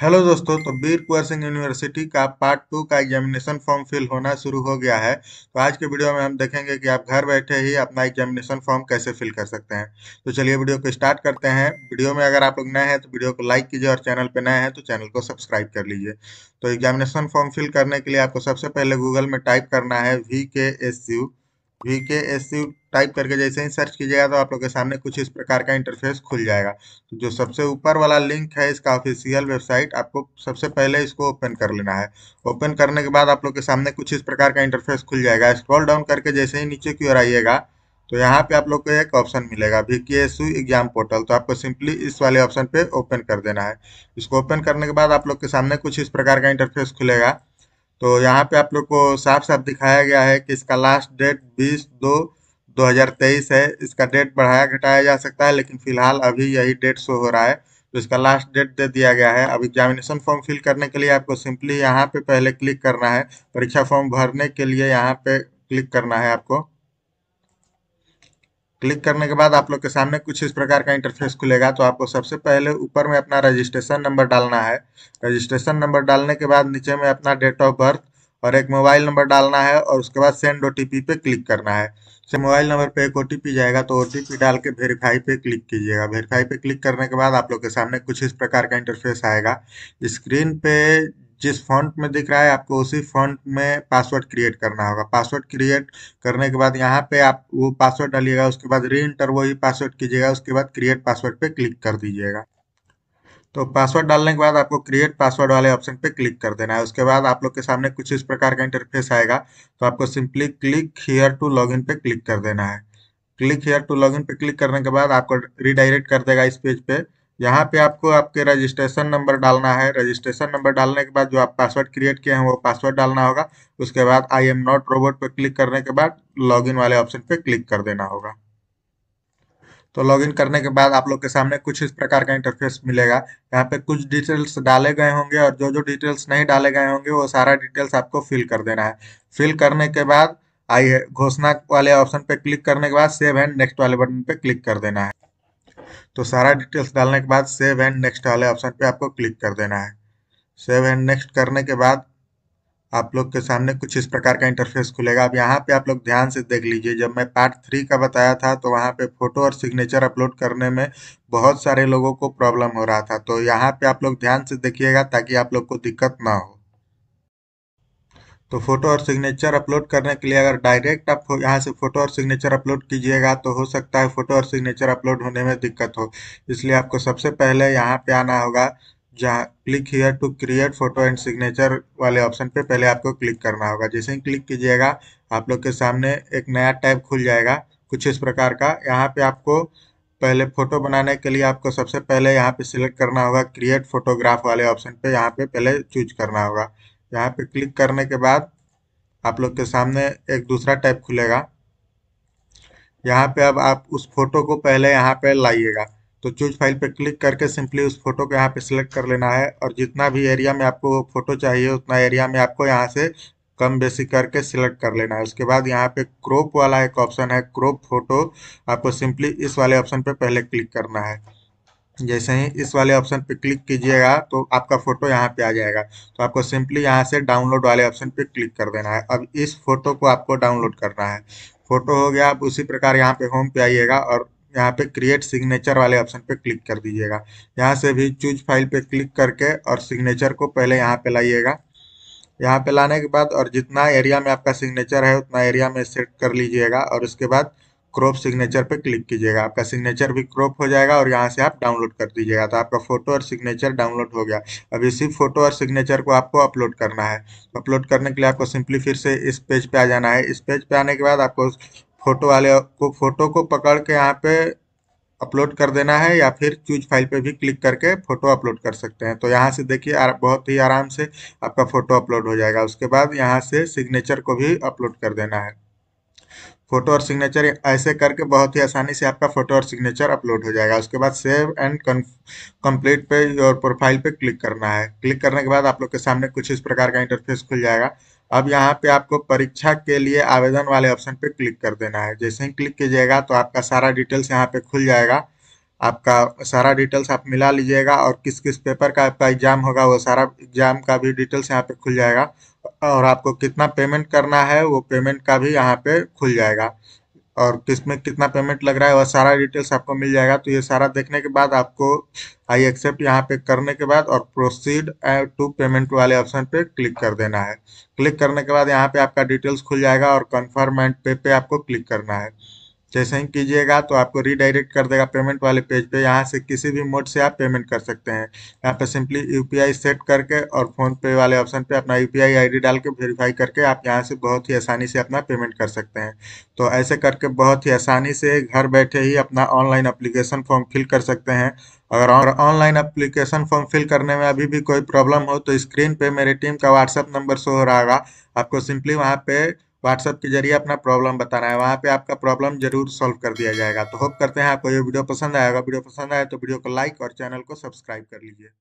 hello दोस्तों तो Bir Kunwar Singh university का पार्ट टू का एग्जामिनेशन फॉर्म फिल होना शुरू हो गया है तो आज के वीडियो में हम देखेंगे कि आप घर बैठे ही अपना एग्जामिनेशन फॉर्म कैसे फिल कर सकते हैं तो चलिए वीडियो को स्टार्ट करते हैं वीडियो में अगर आप लोग नए हैं तो वीडियो को लाइक कीजिए और चैनल पर नए हैं तो चैनल को सब्सक्राइब कर लीजिए तो एग्जामिनेशन फॉर्म फिल करने के लिए आपको सबसे पहले गूगल में टाइप करना है V K S U V K S U type करके जैसे ही सर्च कीजिएगा तो आप लोग के सामने कुछ इस प्रकार का इंटरफेस खुल जाएगा तो जो सबसे ऊपर वाला लिंक है इसका ऑफिशियल वेबसाइट आपको सबसे पहले इसको ओपन कर लेना है ओपन करने के बाद आप लोग के सामने कुछ इस प्रकार का इंटरफेस खुल जाएगा स्क्रॉल डाउन करके जैसे ही नीचे की ओर आइएगा तो यहाँ पे आप लोग को एक ऑप्शन मिलेगा भी के एस एग्जाम पोर्टल तो आपको सिंपली इस वाले ऑप्शन पे ओपन कर देना है इसको ओपन करने के बाद आप लोग के सामने कुछ इस प्रकार का इंटरफेस खुलेगा तो यहाँ पे आप लोग को साफ साफ दिखाया गया है कि इसका लास्ट डेट बीस दो 2023 है इसका डेट बढ़ाया घटाया जा सकता है लेकिन फिलहाल अभी यही डेट शो हो रहा है तो इसका लास्ट डेट दे दिया गया है अब एग्जामिनेशन फॉर्म फिल करने के लिए आपको सिंपली यहाँ पे पहले क्लिक करना है परीक्षा फॉर्म भरने के लिए यहाँ पे क्लिक करना है आपको क्लिक करने के बाद आप लोग के सामने कुछ इस प्रकार का इंटरफेस खुलेगा तो आपको सबसे पहले ऊपर में अपना रजिस्ट्रेशन नंबर डालना है रजिस्ट्रेशन नंबर डालने के बाद नीचे में अपना डेट ऑफ बर्थ और एक मोबाइल नंबर डालना है और उसके बाद सेंड ओ पे क्लिक करना है से मोबाइल नंबर पे एक ओ जाएगा तो ओ डाल के वेरीफाई पे क्लिक कीजिएगा वेरीफाई पे क्लिक करने के बाद आप लोग के सामने कुछ इस प्रकार का इंटरफेस आएगा स्क्रीन पे जिस फॉन्ट में दिख रहा है आपको उसी फॉन्ट में पासवर्ड क्रिएट करना होगा पासवर्ड क्रिएट करने के बाद यहाँ पे आप वो पासवर्ड डालिएगा उसके बाद री इंटर वही पासवर्ड कीजिएगा उसके बाद क्रिएट पासवर्ड पे क्लिक कर दीजिएगा तो पासवर्ड डालने के बाद आपको क्रिएट पासवर्ड वाले ऑप्शन पे क्लिक कर देना है उसके बाद आप लोग के सामने कुछ इस प्रकार का इंटरफेस आएगा तो आपको simply click here to login पे क्लिक कर देना है क्लिक हियर टू लॉगिन पे क्लिक करने के बाद आपको रिडायरेक्ट कर देगा इस पेज पे यहाँ पे आपको आपके रजिस्ट्रेशन नंबर डालना है रजिस्ट्रेशन नंबर डालने के बाद जो आप पासवर्ड क्रिएट किए हैं वो पासवर्ड डालना होगा उसके बाद आई एम नॉट रोबोट पे क्लिक करने के बाद लॉगिन वाले ऑप्शन पे क्लिक कर देना होगा तो लॉगिन करने के बाद आप लोग के सामने कुछ इस प्रकार का इंटरफेस मिलेगा यहाँ पे कुछ डिटेल्स डाले गए होंगे और जो जो डिटेल्स नहीं डाले गए होंगे वो सारा डिटेल्स आपको फिल कर देना है फिल करने के बाद आइए घोषणा वाले ऑप्शन पे क्लिक करने के बाद सेव एंड नेक्स्ट वाले बटन पे क्लिक कर देना है तो सारा डिटेल्स डालने के बाद सेव एंड नेक्स्ट वाले ऑप्शन पे आपको क्लिक कर देना है सेव एंड नेक्स्ट करने के बाद आप लोग के सामने कुछ इस प्रकार का इंटरफेस खुलेगा अब यहाँ पे आप लोग ध्यान से देख लीजिए जब मैं पार्ट थ्री का बताया था तो वहाँ पे फोटो और सिग्नेचर अपलोड करने में बहुत सारे लोगों को प्रॉब्लम हो रहा था तो यहाँ पे आप लोग ध्यान से देखिएगा ताकि आप लोग को दिक्कत ना हो तो फोटो और सिग्नेचर अपलोड करने के लिए अगर डायरेक्ट आप यहाँ से फोटो और सिग्नेचर अपलोड कीजिएगा तो हो सकता है फोटो और सिग्नेचर अपलोड होने में दिक्कत हो इसलिए आपको सबसे पहले यहाँ पे आना होगा जहाँ click here to create photo and signature वाले ऑप्शन पे पहले आपको क्लिक करना होगा जैसे ही क्लिक कीजिएगा आप लोग के सामने एक नया टैब खुल जाएगा कुछ इस प्रकार का यहाँ पे आपको पहले फ़ोटो बनाने के लिए आपको सबसे पहले यहाँ पे सिलेक्ट करना होगा क्रिएट फोटोग्राफ वाले ऑप्शन पे यहाँ पे पहले चूज करना होगा यहाँ पे क्लिक करने के बाद आप लोग के सामने एक दूसरा टैब खुलेगा यहाँ पे अब आप उस फोटो को पहले यहाँ पे लाइएगा तो चूज फाइल पर क्लिक करके सिंपली उस फोटो को यहाँ पे सिलेक्ट कर लेना है और जितना भी एरिया में आपको फोटो चाहिए उतना एरिया में आपको यहाँ से कम बेसी करके सिलेक्ट कर लेना है उसके बाद यहाँ पे क्रोप वाला एक ऑप्शन है क्रोप फोटो आपको सिंपली इस वाले ऑप्शन पे पहले क्लिक करना है जैसे ही इस वाले ऑप्शन पे क्लिक कीजिएगा तो आपका फोटो यहाँ पे आ जाएगा तो आपको सिंपली यहाँ से डाउनलोड वाले ऑप्शन पे क्लिक कर देना है अब इस फोटो को आपको डाउनलोड करना है फोटो हो गया आप उसी प्रकार यहाँ पे होम पे आइएगा और यहाँ पे क्रिएट सिग्नेचर वाले ऑप्शन पे क्लिक कर दीजिएगा यहाँ से भी चूज फाइल पे क्लिक करके और सिग्नेचर को पहले यहाँ पे लाइएगा यहाँ पे लाने के बाद और जितना एरिया में आपका सिग्नेचर है उतना एरिया में सेट कर लीजिएगा और उसके बाद क्रॉप सिग्नेचर पे क्लिक कीजिएगा आपका सिग्नेचर भी क्रॉप हो जाएगा और यहाँ से आप डाउनलोड कर दीजिएगा तो आपका फोटो और सिग्नेचर डाउनलोड हो गया अब इसी फोटो और सिग्नेचर को आपको अपलोड करना है अपलोड करने के लिए आपको सिंपली फिर से इस पेज पे आ जाना है इस पेज पे आने के बाद आपको फोटो वाले को फोटो को पकड़ के यहाँ पे अपलोड कर देना है या फिर चूज फाइल पे भी क्लिक करके फोटो अपलोड कर सकते हैं तो यहाँ से देखिए बहुत ही आराम से आपका फोटो अपलोड हो जाएगा उसके बाद यहाँ से सिग्नेचर को भी अपलोड कर देना है फोटो और सिग्नेचर ऐसे करके बहुत ही आसानी से आपका फोटो और सिग्नेचर अपलोड हो जाएगा उसके बाद सेव एंड कंप्लीट पे और प्रोफाइल पे क्लिक करना है क्लिक करने के बाद आप लोग के सामने कुछ इस प्रकार का इंटरफेस खुल जाएगा अब यहाँ पे आपको परीक्षा के लिए आवेदन वाले ऑप्शन पे क्लिक कर देना है जैसे ही क्लिक कीजिएगा तो आपका सारा डिटेल्स यहाँ पे खुल जाएगा आपका सारा डिटेल्स आप मिला लीजिएगा और किस किस पेपर का आपका एग्ज़ाम होगा वो सारा एग्ज़ाम का भी डिटेल्स यहाँ पे खुल जाएगा और आपको कितना पेमेंट करना है वो पेमेंट का भी यहाँ पे खुल जाएगा और किस में कितना पेमेंट लग रहा है वह सारा डिटेल्स आपको मिल जाएगा तो ये सारा देखने के बाद आपको आई एक्सेप्ट यहाँ पे करने के बाद और प्रोसीड टू पेमेंट वाले ऑप्शन पे क्लिक कर देना है क्लिक करने के बाद यहाँ पे आपका डिटेल्स खुल जाएगा और कन्फर्म एंड पे पे आपको क्लिक करना है जैसे ही कीजिएगा तो आपको रीडायरेक्ट कर देगा पेमेंट वाले पेज पे यहाँ से किसी भी मोड से आप पेमेंट कर सकते हैं यहाँ पे सिंपली यूपीआई सेट करके और फोन पे वाले ऑप्शन पे अपना यूपीआई आईडी डाल के वेरीफाई करके आप यहाँ से बहुत ही आसानी से अपना पेमेंट कर सकते हैं तो ऐसे करके बहुत ही आसानी से घर बैठे ही अपना ऑनलाइन अप्लीकेशन फॉर्म फिल कर सकते हैं अगर ऑनलाइन अप्लीकेशन फॉर्म फिल करने में अभी भी कोई प्रॉब्लम हो तो स्क्रीन पर मेरे टीम का व्हाट्सअप नंबर शो हो रहा होगा आपको सिंपली वहाँ पर व्हाट्सएप के जरिए अपना प्रॉब्लम बताना है वहाँ पे आपका प्रॉब्लम जरूर सॉल्व कर दिया जाएगा तो होप करते हैं आपको ये वीडियो पसंद आएगा वीडियो पसंद आए तो वीडियो को लाइक और चैनल को सब्सक्राइब कर लीजिए